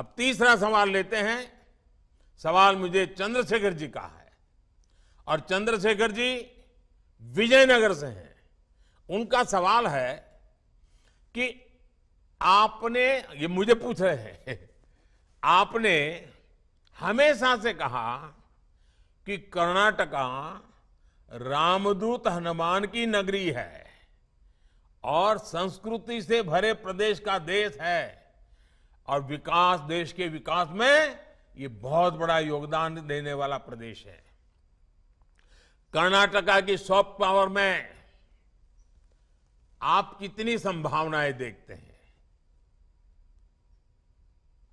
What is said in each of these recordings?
अब तीसरा सवाल लेते हैं सवाल मुझे चंद्रशेखर जी का है और चंद्रशेखर जी विजयनगर से हैं उनका सवाल है कि आपने ये मुझे पूछ रहे हैं आपने हमेशा से कहा कि कर्नाटका रामदूत हनुमान की नगरी है और संस्कृति से भरे प्रदेश का देश है और विकास देश के विकास में ये बहुत बड़ा योगदान देने वाला प्रदेश है कर्नाटका की सॉफ्ट पावर में आप कितनी संभावनाएं देखते हैं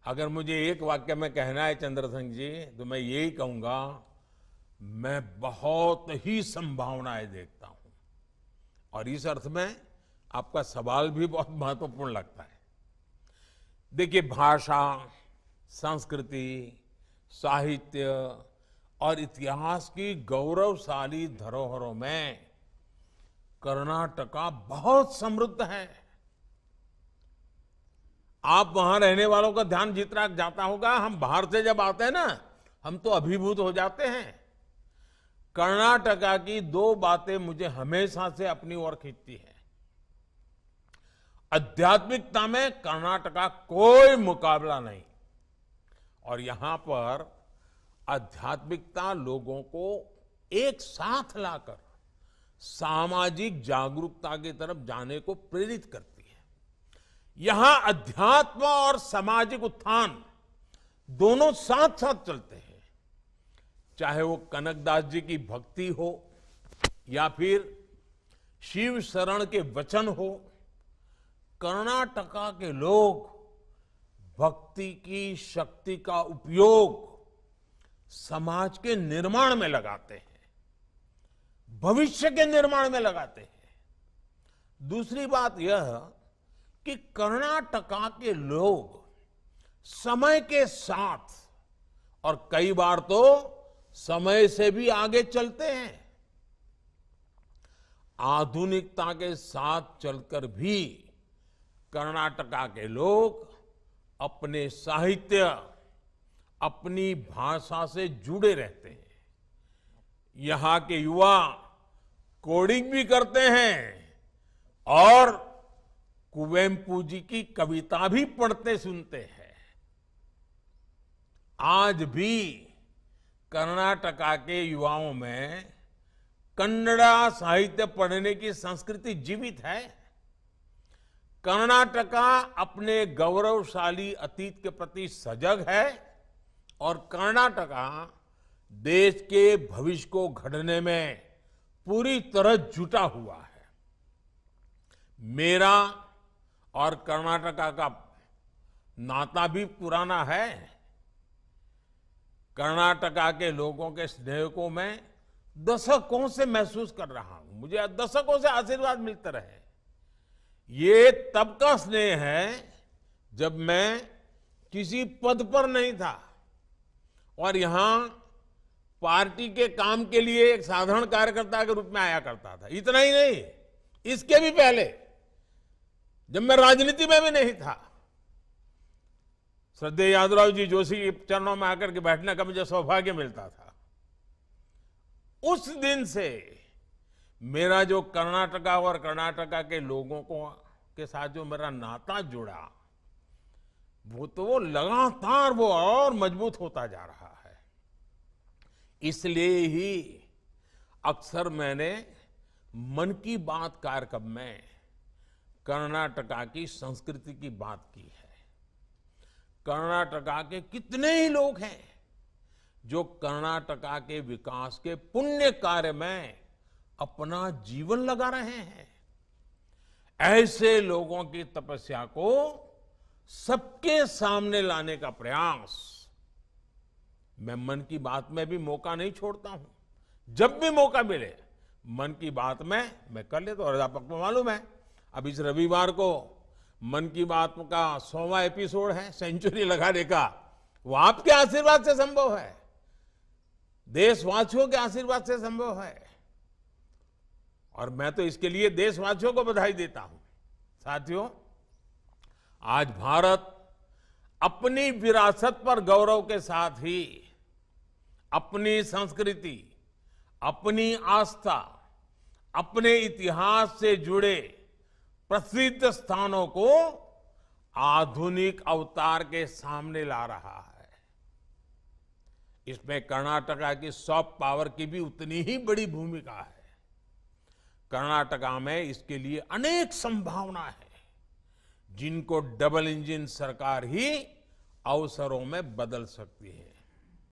अगर मुझे एक वाक्य में कहना है चंद्रसंघ जी तो मैं यही कहूंगा मैं बहुत ही संभावनाएं देखता हूं और इस अर्थ में आपका सवाल भी बहुत महत्वपूर्ण लगता है देखिए भाषा संस्कृति साहित्य और इतिहास की गौरवशाली धरोहरों में कर्नाटका बहुत समृद्ध है आप वहां रहने वालों का ध्यान जितना जाता होगा हम बाहर से जब आते हैं ना हम तो अभिभूत हो जाते हैं कर्नाटका की दो बातें मुझे हमेशा से अपनी ओर खींचती है आध्यात्मिकता में कर्नाटका कोई मुकाबला नहीं और यहां पर आध्यात्मिकता लोगों को एक साथ लाकर सामाजिक जागरूकता की तरफ जाने को प्रेरित करती है यहां अध्यात्म और सामाजिक उत्थान दोनों साथ साथ चलते हैं चाहे वो कनकदास जी की भक्ति हो या फिर शिव शरण के वचन हो कर्नाटका के लोग भक्ति की शक्ति का उपयोग समाज के निर्माण में लगाते हैं भविष्य के निर्माण में लगाते हैं दूसरी बात यह कि कर्नाटका के लोग समय के साथ और कई बार तो समय से भी आगे चलते हैं आधुनिकता के साथ चलकर भी कर्नाटका के लोग अपने साहित्य अपनी भाषा से जुड़े रहते हैं यहाँ के युवा कोडिंग भी करते हैं और कुवेम्पू जी की कविता भी पढ़ते सुनते हैं आज भी कर्नाटका के युवाओं में कन्नड़ा साहित्य पढ़ने की संस्कृति जीवित है कर्नाटका अपने गौरवशाली अतीत के प्रति सजग है और कर्नाटका देश के भविष्य को घड़ने में पूरी तरह जुटा हुआ है मेरा और कर्नाटका का नाता भी पुराना है कर्नाटका के लोगों के स्नेह को मैं दशकों से महसूस कर रहा हूं मुझे दशकों से आशीर्वाद मिलते रहे ये तब का स्नेह है जब मैं किसी पद पर नहीं था और यहां पार्टी के काम के लिए एक साधारण कार्यकर्ता के रूप में आया करता था इतना ही नहीं इसके भी पहले जब मैं राजनीति में भी नहीं था श्रद्धे यादवराव जी जोशी के चरणों में आकर के बैठने का मुझे सौभाग्य मिलता था उस दिन से मेरा जो कर्नाटका और कर्नाटका के लोगों को के साथ जो मेरा नाता जुड़ा वो तो वो लगातार वो और मजबूत होता जा रहा है इसलिए ही अक्सर मैंने मन की बात कार्यक्रम में कर्नाटका की संस्कृति की बात की है कर्नाटका के कितने ही लोग हैं जो कर्नाटका के विकास के पुण्य कार्य में अपना जीवन लगा रहे हैं ऐसे लोगों की तपस्या को सबके सामने लाने का प्रयास मैं मन की बात में भी मौका नहीं छोड़ता हूं जब भी मौका मिले मन की बात में मैं कर लेता हूं अध्यापक में मालूम है अब इस रविवार को मन की बात का सोवा एपिसोड है सेंचुरी लगाने का वो आपके आशीर्वाद से संभव है देशवासियों के आशीर्वाद से संभव है और मैं तो इसके लिए देशवासियों को बधाई देता हूं साथियों आज भारत अपनी विरासत पर गौरव के साथ ही अपनी संस्कृति अपनी आस्था अपने इतिहास से जुड़े प्रसिद्ध स्थानों को आधुनिक अवतार के सामने ला रहा है इसमें कर्नाटका की सॉफ्ट पावर की भी उतनी ही बड़ी भूमिका है कर्नाटका में इसके लिए अनेक संभावना है जिनको डबल इंजन सरकार ही अवसरों में बदल सकती है